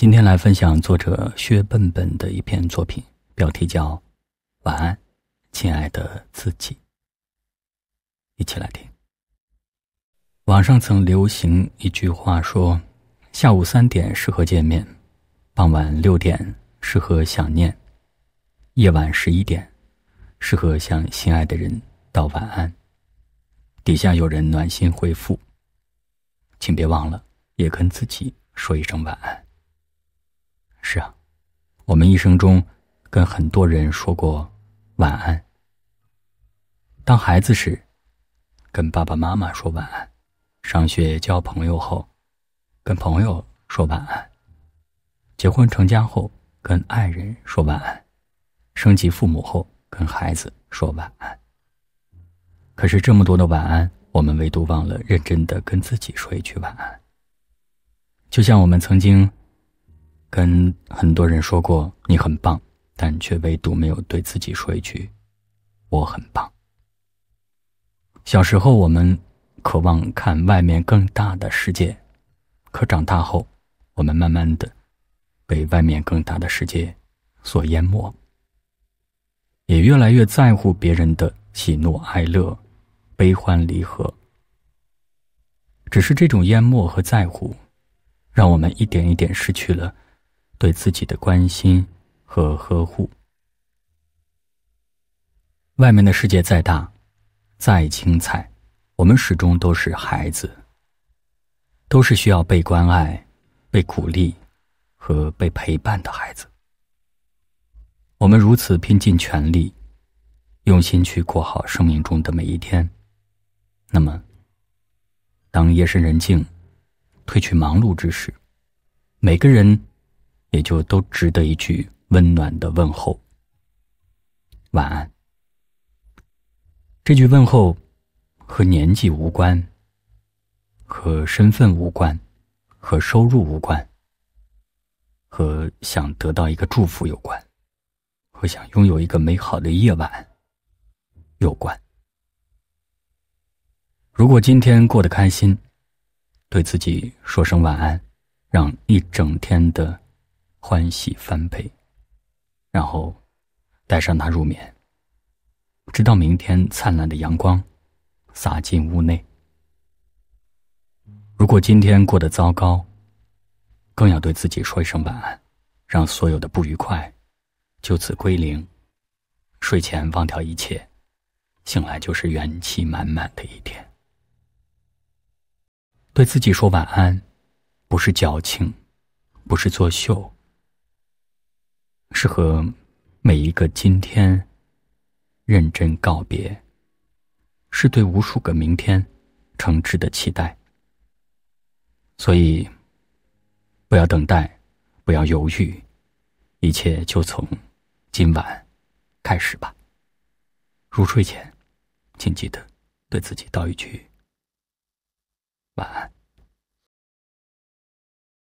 今天来分享作者薛笨笨的一篇作品，标题叫《晚安，亲爱的自己》。一起来听。网上曾流行一句话说：“下午三点适合见面，傍晚六点适合想念，夜晚十一点适合向心爱的人道晚安。”底下有人暖心回复：“请别忘了，也跟自己说一声晚安。”是啊，我们一生中跟很多人说过晚安。当孩子时，跟爸爸妈妈说晚安；上学交朋友后，跟朋友说晚安；结婚成家后，跟爱人说晚安；升级父母后，跟孩子说晚安。可是这么多的晚安，我们唯独忘了认真的跟自己说一句晚安。就像我们曾经。跟很多人说过你很棒，但却唯独没有对自己说一句“我很棒”。小时候我们渴望看外面更大的世界，可长大后，我们慢慢的被外面更大的世界所淹没，也越来越在乎别人的喜怒哀乐、悲欢离合。只是这种淹没和在乎，让我们一点一点失去了。对自己的关心和呵护。外面的世界再大，再精彩，我们始终都是孩子，都是需要被关爱、被鼓励和被陪伴的孩子。我们如此拼尽全力，用心去过好生命中的每一天，那么，当夜深人静、褪去忙碌之时，每个人。也就都值得一句温暖的问候，晚安。这句问候和年纪无关，和身份无关，和收入无关，和想得到一个祝福有关，和想拥有一个美好的夜晚有关。如果今天过得开心，对自己说声晚安，让一整天的。欢喜翻倍，然后带上它入眠，直到明天灿烂的阳光洒进屋内。如果今天过得糟糕，更要对自己说一声晚安，让所有的不愉快就此归零。睡前忘掉一切，醒来就是元气满满的一天。对自己说晚安，不是矫情，不是作秀。是和每一个今天认真告别，是对无数个明天诚挚的期待。所以，不要等待，不要犹豫，一切就从今晚开始吧。入睡前，请记得对自己道一句晚安。